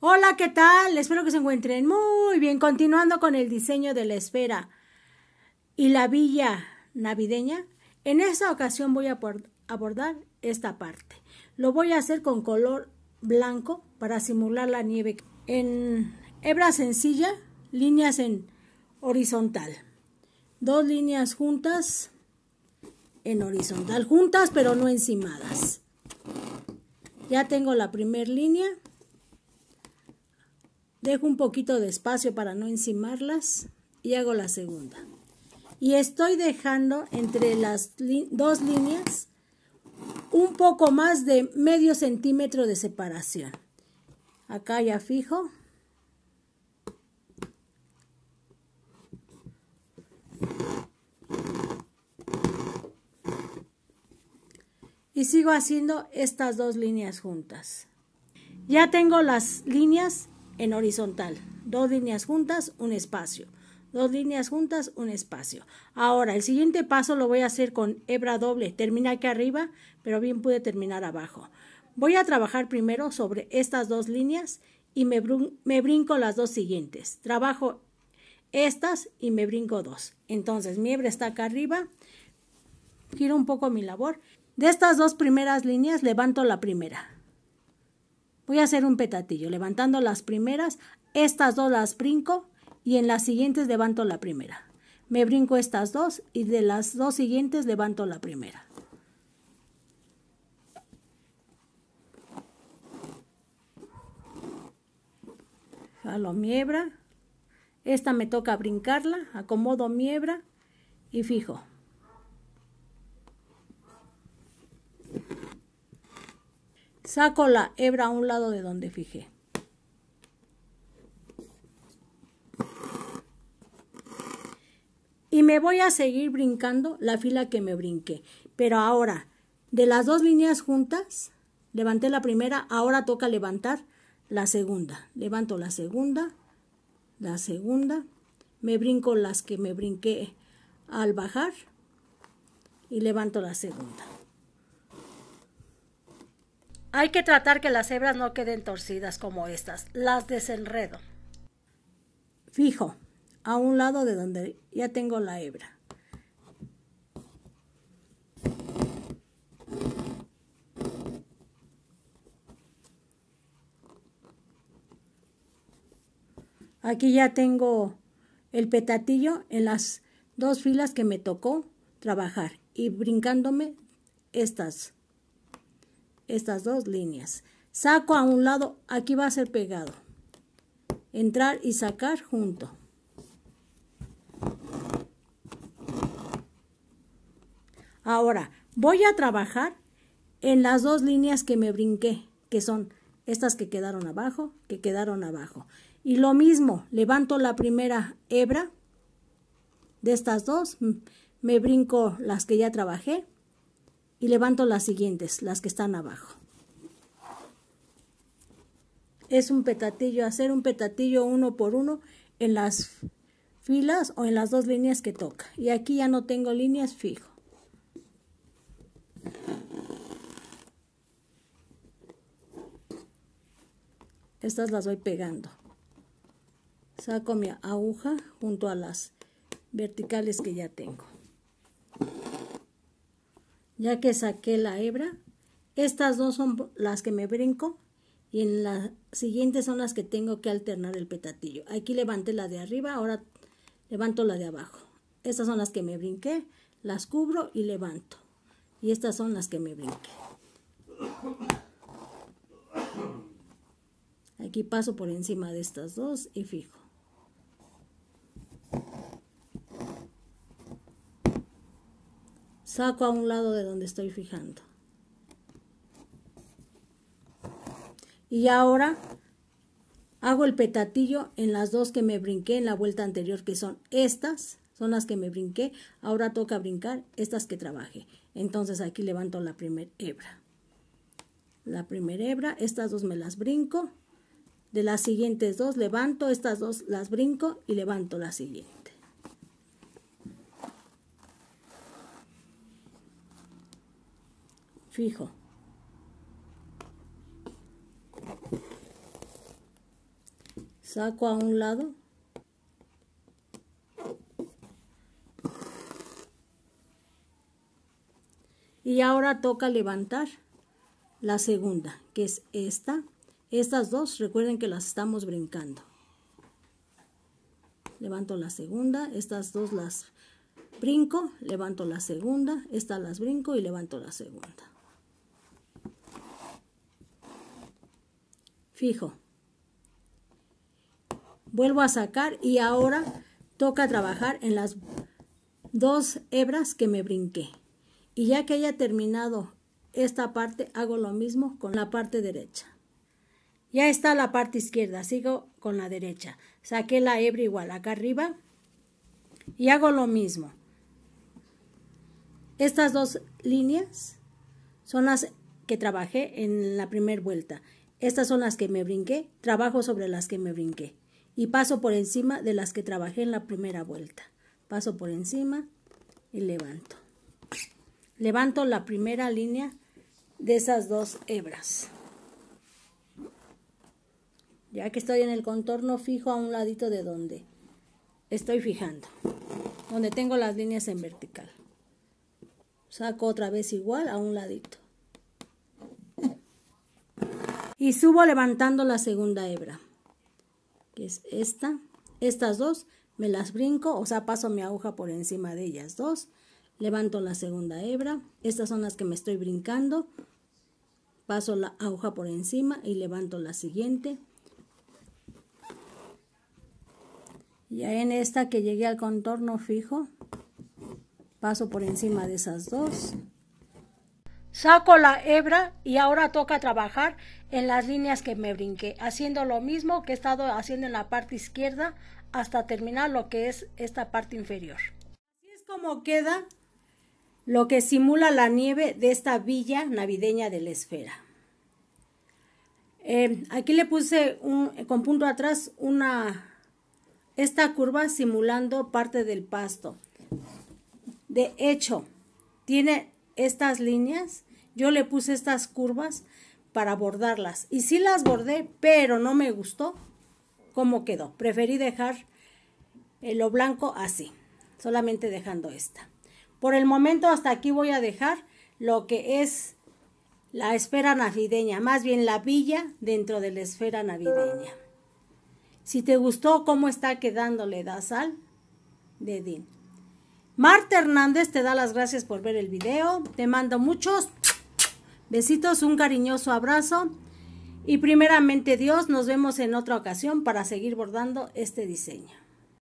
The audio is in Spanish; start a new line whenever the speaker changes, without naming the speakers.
Hola, ¿qué tal? Espero que se encuentren muy bien. Continuando con el diseño de la esfera y la villa navideña, en esta ocasión voy a abordar esta parte. Lo voy a hacer con color blanco para simular la nieve. En hebra sencilla, líneas en horizontal. Dos líneas juntas en horizontal, juntas pero no encimadas. Ya tengo la primera línea. Dejo un poquito de espacio para no encimarlas y hago la segunda. Y estoy dejando entre las dos líneas un poco más de medio centímetro de separación. Acá ya fijo. y sigo haciendo estas dos líneas juntas. Ya tengo las líneas en horizontal, dos líneas juntas, un espacio, dos líneas juntas, un espacio. Ahora, el siguiente paso lo voy a hacer con hebra doble, termina aquí arriba, pero bien pude terminar abajo. Voy a trabajar primero sobre estas dos líneas y me, brinco las dos siguientes. Trabajo estas y me brinco dos. Entonces, mi hebra está acá arriba, giro un poco mi labor de estas dos primeras líneas levanto la primera. Voy a hacer un petatillo, levantando las primeras, estas dos las brinco y en las siguientes levanto la primera. Me brinco estas dos y de las dos siguientes levanto la primera. Jalo mi esta me toca brincarla, acomodo mi y fijo. Saco la hebra a un lado de donde fijé. Y me voy a seguir brincando la fila que me brinqué. Pero ahora, de las dos líneas juntas, levanté la primera, ahora toca levantar la segunda. Levanto la segunda, la segunda, me brinco las que me brinqué al bajar y levanto la segunda. Hay que tratar que las hebras no queden torcidas como estas. Las desenredo. Fijo, a un lado de donde ya tengo la hebra. Aquí ya tengo el petatillo en las dos filas que me tocó trabajar y brincándome estas estas dos líneas. Saco a un lado, aquí va a ser pegado. Entrar y sacar junto. Ahora, voy a trabajar en las dos líneas que me brinqué, que son estas que quedaron abajo, que quedaron abajo. Y lo mismo, levanto la primera hebra de estas dos, me brinco las que ya trabajé, y levanto las siguientes, las que están abajo. Es un petatillo, hacer un petatillo uno por uno en las filas o en las dos líneas que toca. Y aquí ya no tengo líneas fijo. Estas las voy pegando. Saco mi aguja junto a las verticales que ya tengo ya que saqué la hebra. Estas dos son las que me brinco y en las siguientes son las que tengo que alternar el petatillo. Aquí levanté la de arriba, ahora levanto la de abajo. Estas son las que me brinqué, las cubro y levanto. Y estas son las que me brinqué. Aquí paso por encima de estas dos y fijo. saco a un lado de donde estoy fijando. Y ahora hago el petatillo en las dos que me brinqué en la vuelta anterior, que son estas, son las que me brinqué. Ahora toca brincar estas que trabajé. Entonces aquí levanto la primera hebra. La primera hebra, estas dos me las brinco. De las siguientes dos levanto, estas dos las brinco y levanto la siguiente. fijo. Saco a un lado. Y ahora toca levantar la segunda, que es esta. Estas dos, recuerden que las estamos brincando. Levanto la segunda, estas dos las brinco, levanto la segunda, estas las brinco y levanto la segunda. Fijo. Vuelvo a sacar y ahora toca trabajar en las dos hebras que me brinqué. Y ya que haya terminado esta parte, hago lo mismo con la parte derecha. Ya está la parte izquierda, sigo con la derecha. Saqué la hebra igual acá arriba y hago lo mismo. Estas dos líneas son las que trabajé en la primera vuelta. Estas son las que me brinqué, trabajo sobre las que me brinqué y paso por encima de las que trabajé en la primera vuelta. Paso por encima y levanto. Levanto la primera línea de esas dos hebras. Ya que estoy en el contorno, fijo a un ladito de donde estoy fijando, donde tengo las líneas en vertical. Saco otra vez igual a un ladito y subo levantando la segunda hebra, que es esta. Estas dos me las brinco, o sea, paso mi aguja por encima de ellas dos, levanto la segunda hebra, estas son las que me estoy brincando, paso la aguja por encima y levanto la siguiente. Ya en esta que llegué al contorno fijo, paso por encima de esas dos saco la hebra y ahora toca trabajar en las líneas que me brinqué, haciendo lo mismo que he estado haciendo en la parte izquierda hasta terminar lo que es esta parte inferior. Así es como queda lo que simula la nieve de esta villa navideña de la esfera. Eh, aquí le puse un, con punto atrás una esta curva simulando parte del pasto. De hecho, tiene estas líneas yo le puse estas curvas para bordarlas. Y sí las bordé, pero no me gustó cómo quedó. Preferí dejar eh, lo blanco así, solamente dejando esta. Por el momento hasta aquí voy a dejar lo que es la esfera navideña, más bien la villa dentro de la esfera navideña. Si te gustó cómo está quedando, le das al dedín. Marta Hernández te da las gracias por ver el video. Te mando muchos Besitos, un cariñoso abrazo y primeramente Dios, nos vemos en otra ocasión para seguir bordando este diseño.